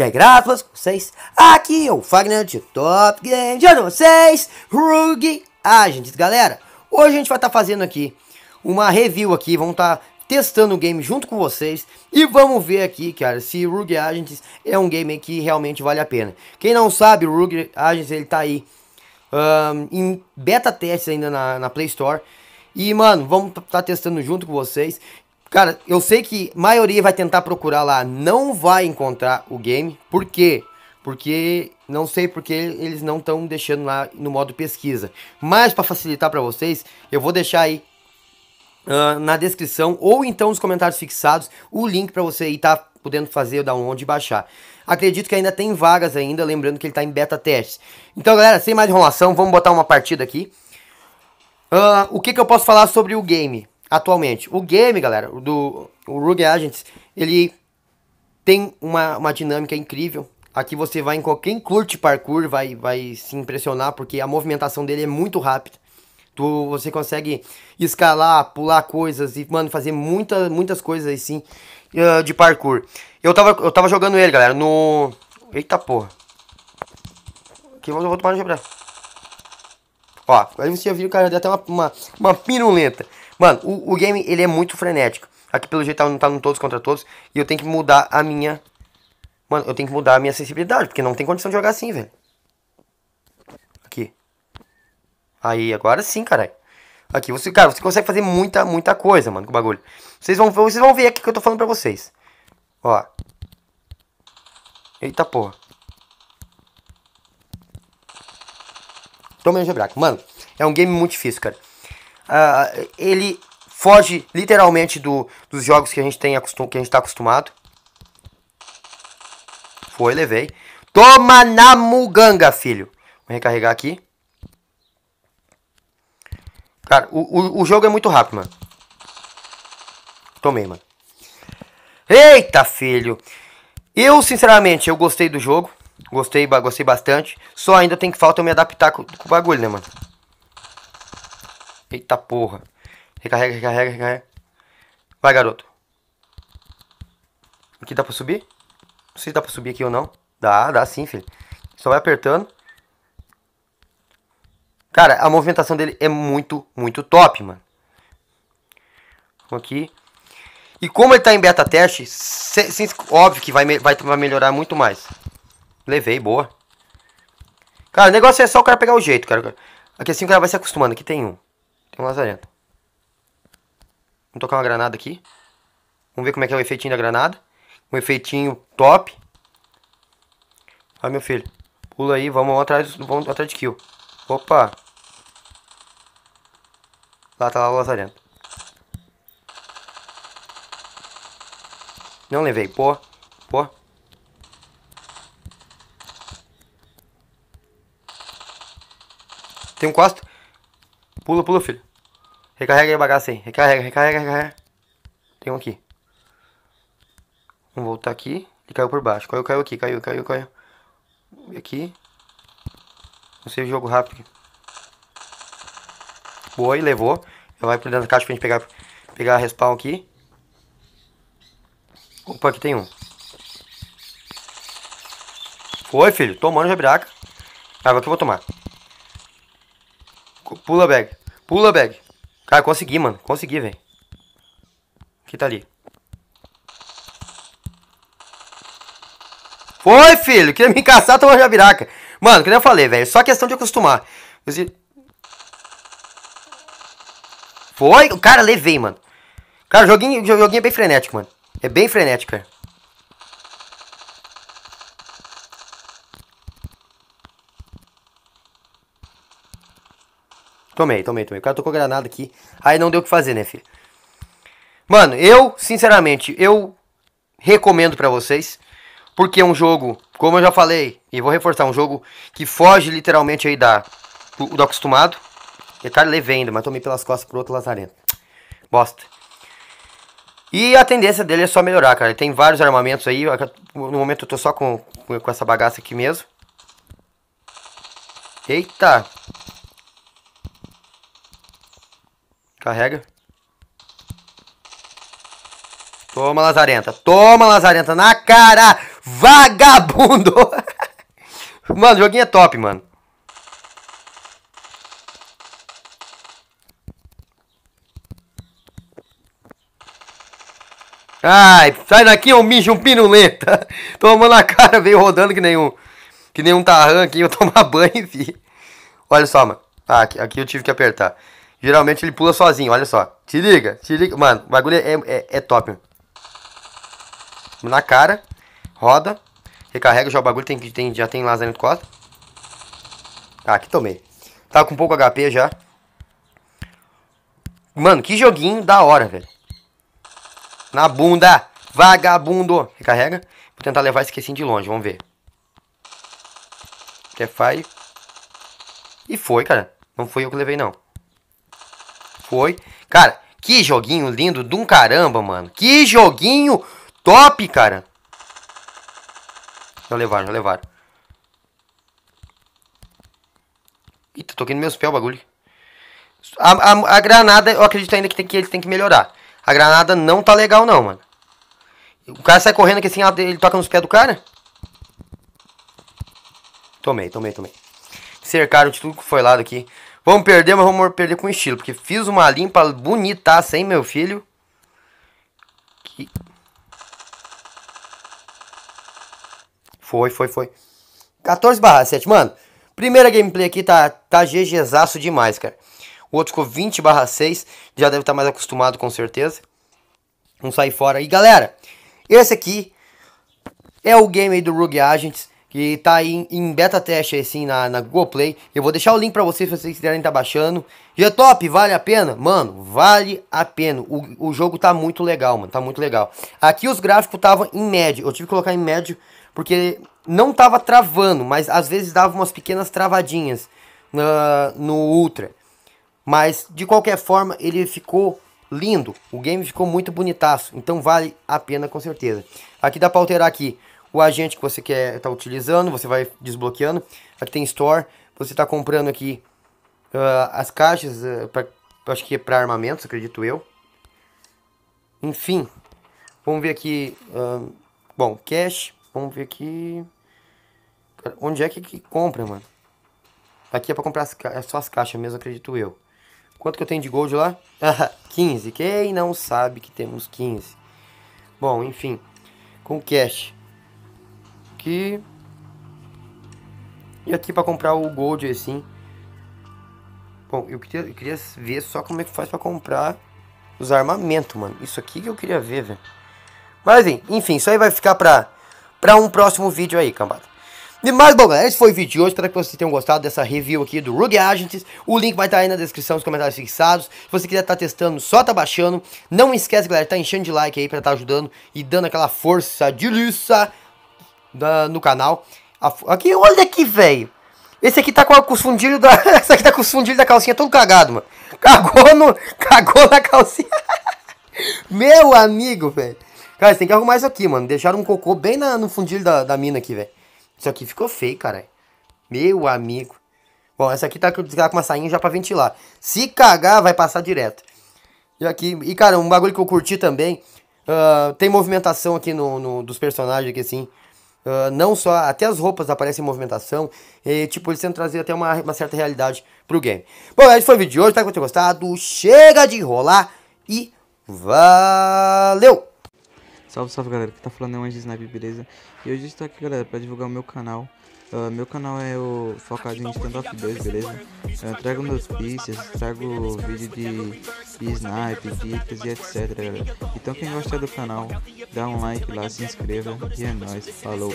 E aí, graças com vocês, aqui é o Fagner de Top Game, de vocês, Rug Agents. Galera, hoje a gente vai estar tá fazendo aqui uma review aqui, vamos estar tá testando o game junto com vocês e vamos ver aqui, cara, se Rug Agents é um game que realmente vale a pena. Quem não sabe, o Rug Agents, ele tá aí um, em beta teste ainda na, na Play Store. E, mano, vamos estar tá, tá testando junto com vocês. Cara, eu sei que maioria vai tentar procurar lá, não vai encontrar o game. Por quê? Porque não sei porque eles não estão deixando lá no modo pesquisa. Mas para facilitar para vocês, eu vou deixar aí uh, na descrição ou então nos comentários fixados o link para você estar tá podendo fazer o download e baixar. Acredito que ainda tem vagas ainda, lembrando que ele está em beta testes. Então, galera, sem mais enrolação, vamos botar uma partida aqui. Uh, o que, que eu posso falar sobre o game? atualmente. O game, galera, do o Rogue Agents, ele tem uma, uma dinâmica incrível. Aqui você vai em qualquer curte parkour vai vai se impressionar porque a movimentação dele é muito rápida. Tu você consegue escalar, pular coisas e mano fazer muita, muitas coisas assim uh, de parkour. Eu tava eu tava jogando ele, galera, no Eita porra. Aqui eu vou tomar no Ó, aí você já viu cara deu até uma, uma, uma piruleta. Mano, o, o game, ele é muito frenético. Aqui, pelo jeito, tá não tá no todos contra todos. E eu tenho que mudar a minha... Mano, eu tenho que mudar a minha acessibilidade, porque não tem condição de jogar assim, velho. Aqui. Aí, agora sim, caralho. Aqui, você, cara, você consegue fazer muita, muita coisa, mano, com o bagulho. Vocês vão, vocês vão ver aqui que eu tô falando pra vocês. Ó. Eita porra. Toma o Braco. Mano, é um game muito difícil, cara uh, ele foge literalmente do, dos jogos que a gente tem que a gente tá acostumado. Foi, levei. Toma na muganga, filho. Vou recarregar aqui. Cara, o, o, o jogo é muito rápido, mano. Tomei, mano. Eita, filho. Eu, sinceramente, eu gostei do jogo. Gostei, gostei bastante. Só ainda tem que falta eu me adaptar com, com o bagulho, né, mano? Eita porra. Recarrega, recarrega, recarrega. Vai, garoto. Aqui dá pra subir? Não sei se dá pra subir aqui ou não. Dá, dá sim, filho. Só vai apertando. Cara, a movimentação dele é muito, muito top, mano. Vamos aqui. E como ele tá em beta teste, se, se, óbvio que vai, vai, vai melhorar muito mais. Levei, boa. Cara, o negócio é só o cara pegar o jeito, cara. Aqui assim o cara vai se acostumando. Aqui tem um um lazarento. Vamos tocar uma granada aqui. Vamos ver como é que é o efeitinho da granada. Um efeitinho top. Vai, meu filho. Pula aí, vamos atrás, vamos atrás de kill. Opa. Lá tá lá o lazarento. Não levei, pô. Pô. Tem um quarto? Pula, pula, filho. Recarrega aí a aí. Recarrega, recarrega, recarrega. Tem um aqui. Vamos voltar aqui. Ele caiu por baixo. Caiu, caiu aqui. Caiu, caiu, caiu. E aqui. Não sei o jogo rápido. Boa, e levou. Já vai por dentro da caixa pra gente pegar, pegar a respawn aqui. Opa, aqui tem um. Foi, filho. Tomando jabiraca. Ah, que eu vou tomar. Pula bag. Pula bag. Cara, consegui, mano. Consegui, velho. que tá ali. Foi, filho. Queria me caçar, tomar jabiraca. Mano, que nem eu falei, velho. Só questão de acostumar. Foi? O cara, levei, mano. Cara, o joguinho, joguinho é bem frenético, mano. É bem frenético, cara. Tomei, tomei, tomei. O cara tocou granada aqui. Aí não deu o que fazer, né, filho? Mano, eu, sinceramente, eu recomendo para vocês. Porque é um jogo, como eu já falei, e vou reforçar, um jogo que foge literalmente aí da, do, do acostumado. e cara, tá levando, mas tomei pelas costas pro outro lazarento. Bosta. E a tendência dele é só melhorar, cara. Ele tem vários armamentos aí. No momento eu tô só com, com essa bagaça aqui mesmo. Eita, Carrega. Toma, Lazarenta. Toma, Lazarenta. Na cara! Vagabundo! mano, o joguinho é top, mano. Ai, sai daqui, ô mijo um piruleta. Toma na cara, veio rodando que nenhum. Que nenhum tarran aqui, eu tomar banho, fi. Olha só, mano. Ah, aqui, aqui eu tive que apertar. Geralmente ele pula sozinho, olha só. Te liga, te liga. Mano, o bagulho é, é, é top. Na cara, roda, recarrega, já o bagulho tem, tem, já tem lasanha de costa. Ah, aqui tomei. Tá com pouco HP já. Mano, que joguinho da hora, velho. Na bunda, vagabundo. Recarrega. Vou tentar levar esse assim de longe, vamos ver. Até faz. E foi, cara. Não foi eu que levei, não. Foi. Cara, que joguinho lindo de um caramba, mano. Que joguinho top, cara. Já levaram, já levaram. Eita, toquei no meus pés o bagulho. A, a, a, granada, eu acredito ainda que, tem, que ele tem que melhorar. A granada não tá legal não, mano. O cara sai correndo aqui assim, ele toca nos pés do cara. Tomei, tomei, tomei. Cercaram de tudo que foi lado aqui. Vamos perder, mas vamos perder com estilo. Porque fiz uma limpa bonita, hein, meu filho? Que... Foi, foi, foi. 14 barra 7. Mano, primeira gameplay aqui tá, tá GGzaço demais, cara. O outro ficou 20 barra 6. Já deve estar tá mais acostumado, com certeza. Vamos sair fora. E, galera, esse aqui é o game aí do Rogue Agents que tá em, em beta teste assim na, na Google Play. Eu vou deixar o link para vocês se vocês quiserem estar tá baixando. G-Top, é vale a pena? Mano, vale a pena. O, o jogo tá muito legal, mano. Tá muito legal. Aqui os gráficos estavam em médio. Eu tive que colocar em médio porque não tava travando, mas às vezes dava umas pequenas travadinhas no Ultra. Mas de qualquer forma, ele ficou lindo. O game ficou muito bonitaço. Então vale a pena com certeza. Aqui dá pra alterar aqui o agente que você quer estar tá utilizando, você vai desbloqueando. Aqui tem Store, você está comprando aqui uh, as caixas, uh, pra, acho que é para armamentos, acredito eu. Enfim, vamos ver aqui, uh, bom, cash, vamos ver aqui, onde é que, que compra, mano? Aqui é para comprar as, é só as caixas mesmo, acredito eu. Quanto que eu tenho de gold lá? 15, quem não sabe que temos 15? Bom, enfim, com cash aqui. E aqui para comprar o Gold, assim. Bom, eu queria, eu queria ver só como é que faz para comprar os armamentos, mano. Isso aqui que eu queria ver, velho. Mas enfim, isso aí vai ficar pra, pra um próximo vídeo aí, cambada. E mais, bom, galera, esse foi o vídeo de hoje. Espero que vocês tenham gostado dessa review aqui do Rogue Agents. O link vai estar tá aí na descrição, nos comentários fixados. Se você quiser estar tá testando, só tá baixando. Não esquece, galera, tá enchendo de like aí pra estar tá ajudando e dando aquela força de liça da, no canal. Aqui, olha aqui, velho. Esse aqui tá com, a, com os fundilhos da. Esse aqui tá com os fundilhos da calcinha todo cagado, mano. Cagou no. Cagou na calcinha. Meu amigo, velho. Cara, tem que arrumar isso aqui, mano. Deixaram um cocô bem na, no fundilho da, da mina aqui, velho. Isso aqui ficou feio, cara. Meu amigo. Bom, essa aqui tá, tá com uma sainha já pra ventilar. Se cagar, vai passar direto. E aqui. E, cara, um bagulho que eu curti também. Uh, tem movimentação aqui no, no, dos personagens aqui, assim. Uh, não só, até as roupas aparecem em movimentação, e, tipo, eles tentam trazer até uma, uma certa realidade pro game. Bom, esse foi o vídeo de hoje, espero tá? você tenha gostado, chega de enrolar e valeu! Salve, salve galera, que tá falando é o Anjo Snipe, beleza? E hoje estou aqui, galera, pra divulgar o meu canal. Uh, meu canal é o focado em stand-up 2, beleza? Ah, eu trago notícias, trago vídeo de, de snipe, dicas e etc, galera. Então quem gostar do canal, dá um like lá, se inscreva e é nóis, falou!